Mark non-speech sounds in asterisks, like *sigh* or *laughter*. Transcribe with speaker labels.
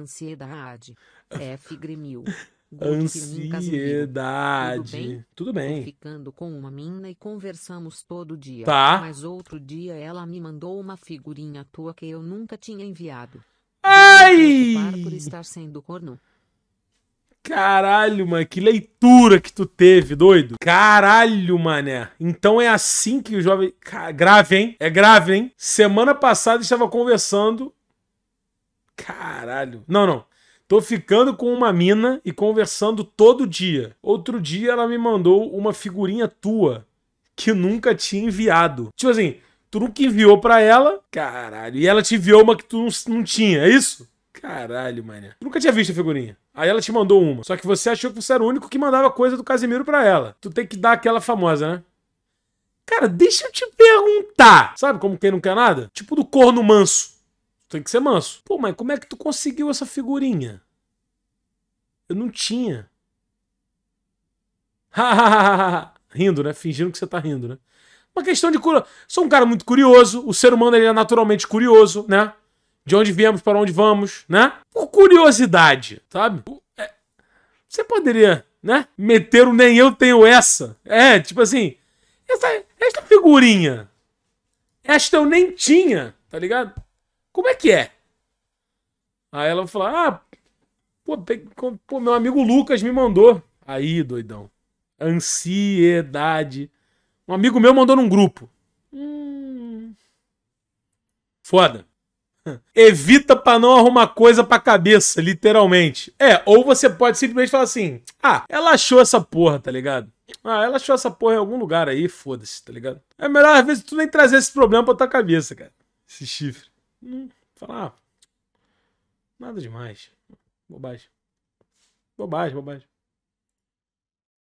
Speaker 1: Ansiedade. *laughs* F. Gremil. Ansiedade. Tudo bem? Tudo bem. Tô ficando com uma mina e conversamos todo dia. Tá. Mas outro dia ela me mandou uma figurinha tua que eu nunca tinha enviado. Ai! Por estar sendo corno.
Speaker 2: Caralho, mano, que leitura que tu teve, doido. Caralho, mané. Então é assim que o jovem. Grave, hein? É grave, hein? Semana passada estava conversando caralho. Não, não. Tô ficando com uma mina e conversando todo dia. Outro dia ela me mandou uma figurinha tua que nunca tinha enviado. Tipo assim, tu nunca enviou pra ela, caralho. E ela te enviou uma que tu não tinha, é isso? Caralho, mané. Tu nunca tinha visto a figurinha. Aí ela te mandou uma. Só que você achou que você era o único que mandava coisa do Casimiro pra ela. Tu tem que dar aquela famosa, né? Cara, deixa eu te perguntar. Sabe como quem não quer nada? Tipo do corno manso tem que ser manso. Pô, mas como é que tu conseguiu essa figurinha? Eu não tinha. *laughs* rindo, né? Fingindo que você tá rindo, né? Uma questão de cura. Sou um cara muito curioso. O ser humano ele é naturalmente curioso, né? De onde viemos, para onde vamos, né? Por curiosidade, sabe? É, você poderia, né? Meter o nem eu tenho essa. É, tipo assim. Essa, esta figurinha. Esta eu nem tinha, tá ligado? Como é que é? Aí ela falou: Ah, pô, pô, meu amigo Lucas me mandou. Aí, doidão. Ansiedade. Um amigo meu mandou num grupo. Hum. Foda. *laughs* Evita pra não arrumar coisa pra cabeça, literalmente. É, ou você pode simplesmente falar assim: ah, ela achou essa porra, tá ligado? Ah, ela achou essa porra em algum lugar aí, foda-se, tá ligado? É melhor às vezes tu nem trazer esse problema pra tua cabeça, cara. Esse chifre. Não falar. Ah, nada demais. Bobagem. Bobagem, bobagem.